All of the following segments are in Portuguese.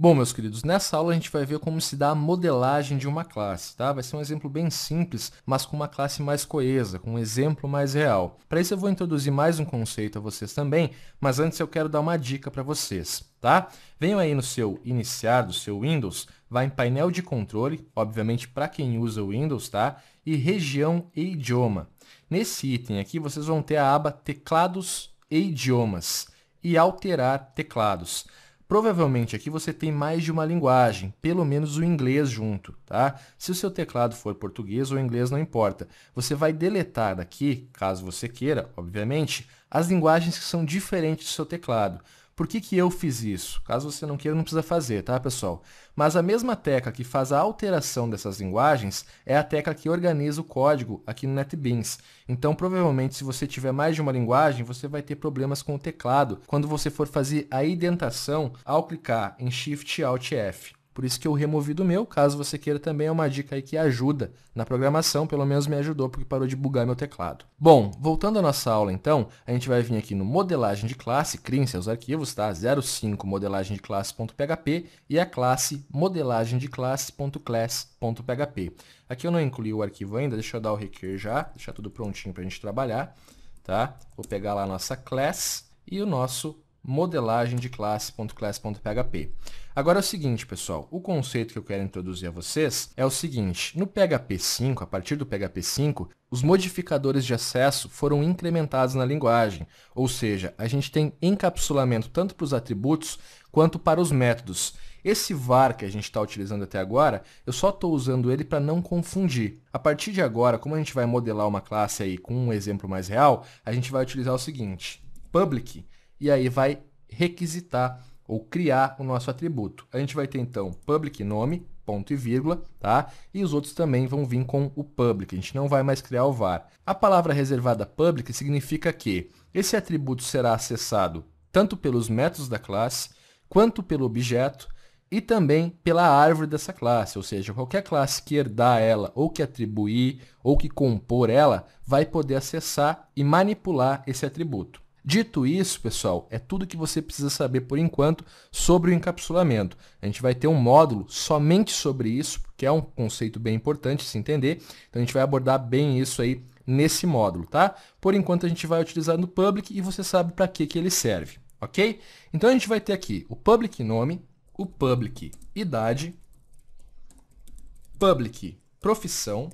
Bom, meus queridos, nessa aula a gente vai ver como se dá a modelagem de uma classe, tá? Vai ser um exemplo bem simples, mas com uma classe mais coesa, com um exemplo mais real. Para isso eu vou introduzir mais um conceito a vocês também, mas antes eu quero dar uma dica para vocês, tá? Venham aí no seu iniciar do seu Windows, vá em painel de controle, obviamente para quem usa o Windows, tá? E região e idioma. Nesse item aqui vocês vão ter a aba teclados e idiomas e alterar teclados. Provavelmente aqui você tem mais de uma linguagem, pelo menos o inglês junto, tá? Se o seu teclado for português ou inglês, não importa. Você vai deletar daqui, caso você queira, obviamente, as linguagens que são diferentes do seu teclado. Por que, que eu fiz isso? Caso você não queira, não precisa fazer, tá, pessoal? Mas a mesma tecla que faz a alteração dessas linguagens é a tecla que organiza o código aqui no NetBeans. Então, provavelmente, se você tiver mais de uma linguagem, você vai ter problemas com o teclado quando você for fazer a indentação ao clicar em Shift Alt F. Por isso que eu removi do meu, caso você queira também, é uma dica aí que ajuda na programação, pelo menos me ajudou porque parou de bugar meu teclado. Bom, voltando à nossa aula então, a gente vai vir aqui no modelagem de classe, criem seus arquivos, tá? 05 modelagem de classe.php e a classe modelagem de classe.class.php. Aqui eu não incluí o arquivo ainda, deixa eu dar o requer já, deixar tudo prontinho para a gente trabalhar, tá? Vou pegar lá a nossa class e o nosso modelagem de classe.class.php. Agora é o seguinte, pessoal, o conceito que eu quero introduzir a vocês é o seguinte, no PHP 5, a partir do PHP 5, os modificadores de acesso foram incrementados na linguagem, ou seja, a gente tem encapsulamento tanto para os atributos quanto para os métodos. Esse var que a gente está utilizando até agora, eu só estou usando ele para não confundir. A partir de agora, como a gente vai modelar uma classe aí com um exemplo mais real, a gente vai utilizar o seguinte, public, e aí vai requisitar ou criar o nosso atributo. A gente vai ter então public nome, ponto e vírgula, tá? E os outros também vão vir com o public, a gente não vai mais criar o var. A palavra reservada public significa que esse atributo será acessado tanto pelos métodos da classe, quanto pelo objeto e também pela árvore dessa classe, ou seja, qualquer classe que herdar ela, ou que atribuir, ou que compor ela, vai poder acessar e manipular esse atributo. Dito isso, pessoal, é tudo que você precisa saber por enquanto sobre o encapsulamento. A gente vai ter um módulo somente sobre isso, que é um conceito bem importante se entender. Então a gente vai abordar bem isso aí nesse módulo, tá? Por enquanto a gente vai utilizar no public e você sabe para que, que ele serve, ok? Então a gente vai ter aqui o public nome, o public idade, public profissão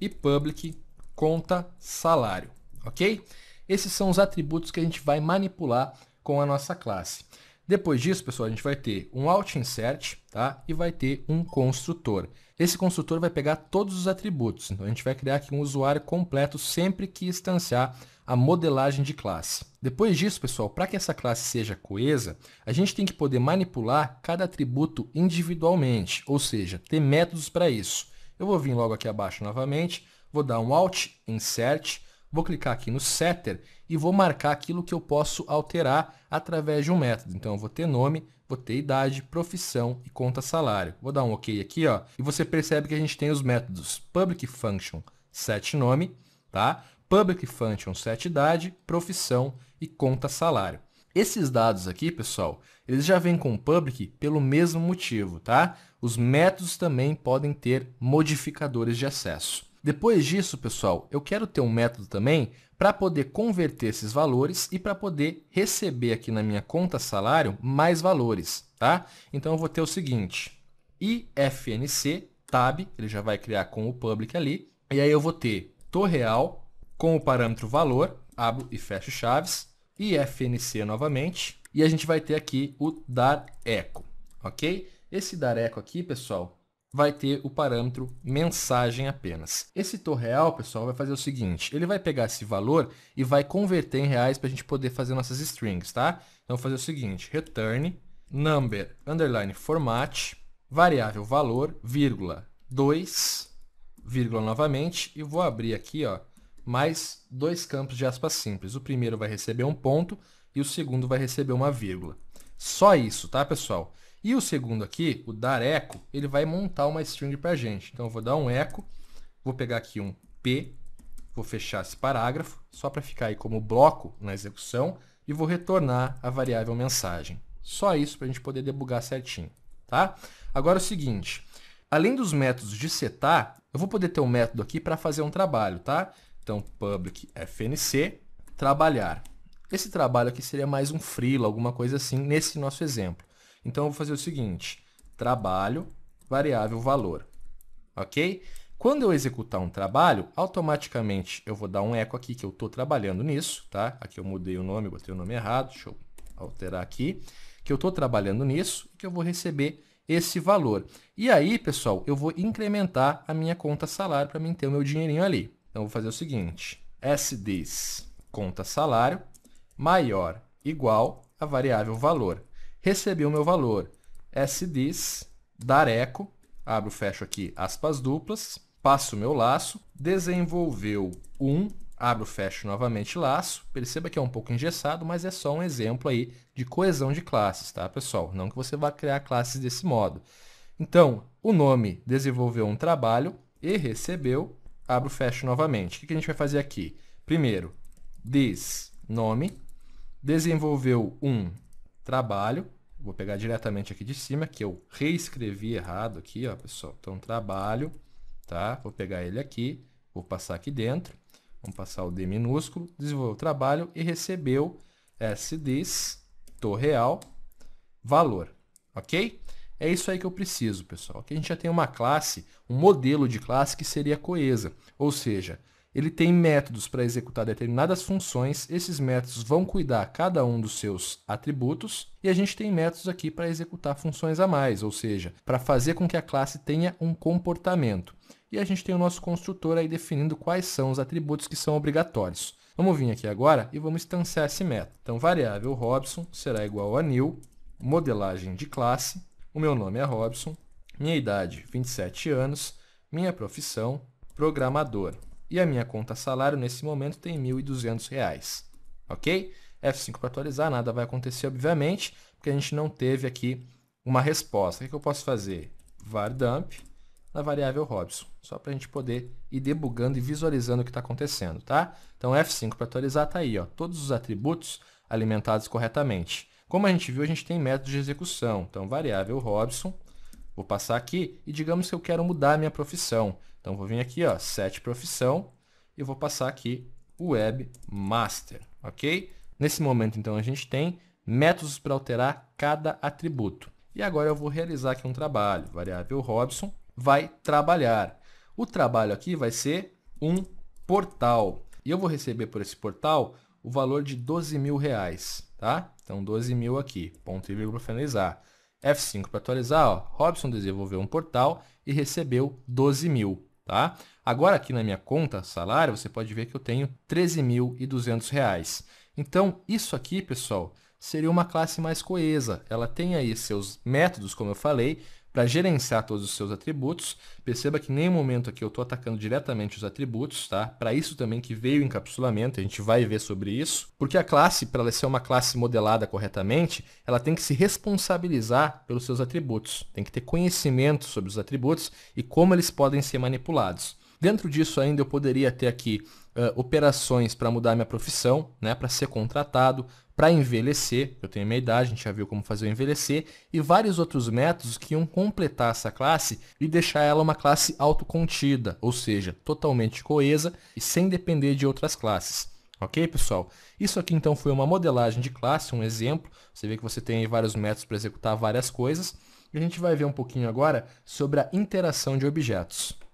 e public conta salário, ok? Esses são os atributos que a gente vai manipular com a nossa classe. Depois disso, pessoal, a gente vai ter um out insert tá? e vai ter um construtor. Esse construtor vai pegar todos os atributos, então a gente vai criar aqui um usuário completo sempre que instanciar a modelagem de classe. Depois disso, pessoal, para que essa classe seja coesa, a gente tem que poder manipular cada atributo individualmente, ou seja, ter métodos para isso. Eu vou vir logo aqui abaixo novamente, vou dar um alt insert, vou clicar aqui no setter e vou marcar aquilo que eu posso alterar através de um método. Então, eu vou ter nome, vou ter idade, profissão e conta salário. Vou dar um OK aqui, ó, e você percebe que a gente tem os métodos public function set nome, tá? public function set idade, profissão e conta salário. Esses dados aqui, pessoal, eles já vêm com public pelo mesmo motivo, tá? Os métodos também podem ter modificadores de acesso. Depois disso, pessoal, eu quero ter um método também para poder converter esses valores e para poder receber aqui na minha conta salário mais valores, tá? Então eu vou ter o seguinte, IFNC tab, ele já vai criar com o public ali, e aí eu vou ter torreal com o parâmetro valor, abro e fecho chaves, IFNC novamente, e a gente vai ter aqui o dar eco, ok? Esse dar eco aqui, pessoal, vai ter o parâmetro mensagem apenas. Esse torreal, pessoal, vai fazer o seguinte, ele vai pegar esse valor e vai converter em reais para a gente poder fazer nossas strings, tá? Então, vou fazer o seguinte, return number underline format, variável valor, vírgula, 2, vírgula novamente, e vou abrir aqui, ó, mais dois campos de aspas simples. O primeiro vai receber um ponto e o segundo vai receber uma vírgula. Só isso, tá, pessoal? E o segundo aqui, o dar eco, ele vai montar uma string para a gente. Então eu vou dar um eco, vou pegar aqui um p, vou fechar esse parágrafo, só para ficar aí como bloco na execução, e vou retornar a variável mensagem. Só isso para a gente poder debugar certinho. Tá? Agora é o seguinte, além dos métodos de setar, eu vou poder ter um método aqui para fazer um trabalho. Tá? Então public fnc, trabalhar. Esse trabalho aqui seria mais um freelo, alguma coisa assim, nesse nosso exemplo. Então, eu vou fazer o seguinte, trabalho, variável valor, ok? Quando eu executar um trabalho, automaticamente eu vou dar um eco aqui que eu estou trabalhando nisso, tá? Aqui eu mudei o nome, botei o nome errado, deixa eu alterar aqui, que eu estou trabalhando nisso e que eu vou receber esse valor. E aí, pessoal, eu vou incrementar a minha conta salário para mim ter o meu dinheirinho ali. Então, eu vou fazer o seguinte, sdis conta salário maior igual a variável valor recebi o meu valor. SDIS, dar eco, abro, fecho aqui aspas duplas, passo o meu laço, desenvolveu um, abro, fecho novamente laço. Perceba que é um pouco engessado, mas é só um exemplo aí de coesão de classes, tá, pessoal? Não que você vá criar classes desse modo. Então, o nome desenvolveu um trabalho e recebeu, abro, fecho novamente. O que a gente vai fazer aqui? Primeiro, diz nome, desenvolveu um trabalho, Vou pegar diretamente aqui de cima, que eu reescrevi errado aqui, ó, pessoal. Então, trabalho, tá? Vou pegar ele aqui, vou passar aqui dentro. Vamos passar o D minúsculo, desenvolveu o trabalho e recebeu SDs, real, valor, ok? É isso aí que eu preciso, pessoal. Aqui a gente já tem uma classe, um modelo de classe que seria coesa, ou seja, ele tem métodos para executar determinadas funções, esses métodos vão cuidar cada um dos seus atributos, e a gente tem métodos aqui para executar funções a mais, ou seja, para fazer com que a classe tenha um comportamento. E a gente tem o nosso construtor aí definindo quais são os atributos que são obrigatórios. Vamos vir aqui agora e vamos instanciar esse método. Então, variável Robson será igual a new, modelagem de classe, o meu nome é Robson, minha idade 27 anos, minha profissão programador. E a minha conta salário nesse momento tem R$ 1.200, ok? F5 para atualizar, nada vai acontecer, obviamente, porque a gente não teve aqui uma resposta. O que, eu posso fazer? var dump na variável Robson, só para a gente poder ir debugando e visualizando o que está acontecendo, tá? Então, F5 para atualizar está aí, ó, todos os atributos alimentados corretamente. Como a gente viu, a gente tem métodos de execução, então variável Robson, Vou passar aqui e digamos que eu quero mudar a minha profissão. Então vou vir aqui, ó, set profissão e vou passar aqui webmaster, ok? Nesse momento então a gente tem métodos para alterar cada atributo. E agora eu vou realizar aqui um trabalho, variável Robson vai trabalhar. O trabalho aqui vai ser um portal. E eu vou receber por esse portal o valor de 12 mil reais, tá? Então 12 mil aqui, ponto e vírgula finalizar. F5 para atualizar, ó, Robson desenvolveu um portal e recebeu 12 mil. Tá? Agora aqui na minha conta salário, você pode ver que eu tenho 13.200 reais. Então, isso aqui, pessoal, seria uma classe mais coesa. Ela tem aí seus métodos, como eu falei, para gerenciar todos os seus atributos. Perceba que em nenhum momento aqui eu estou atacando diretamente os atributos, tá? Para isso também que veio o encapsulamento, a gente vai ver sobre isso. Porque a classe, para ela ser uma classe modelada corretamente, ela tem que se responsabilizar pelos seus atributos, tem que ter conhecimento sobre os atributos e como eles podem ser manipulados. Dentro disso ainda eu poderia ter aqui uh, operações para mudar minha profissão, né, para ser contratado, para envelhecer, eu tenho minha idade, a gente já viu como fazer o envelhecer, e vários outros métodos que iam completar essa classe e deixar ela uma classe autocontida, ou seja, totalmente coesa e sem depender de outras classes. Ok, pessoal? Isso aqui então foi uma modelagem de classe, um exemplo. Você vê que você tem vários métodos para executar várias coisas. E a gente vai ver um pouquinho agora sobre a interação de objetos.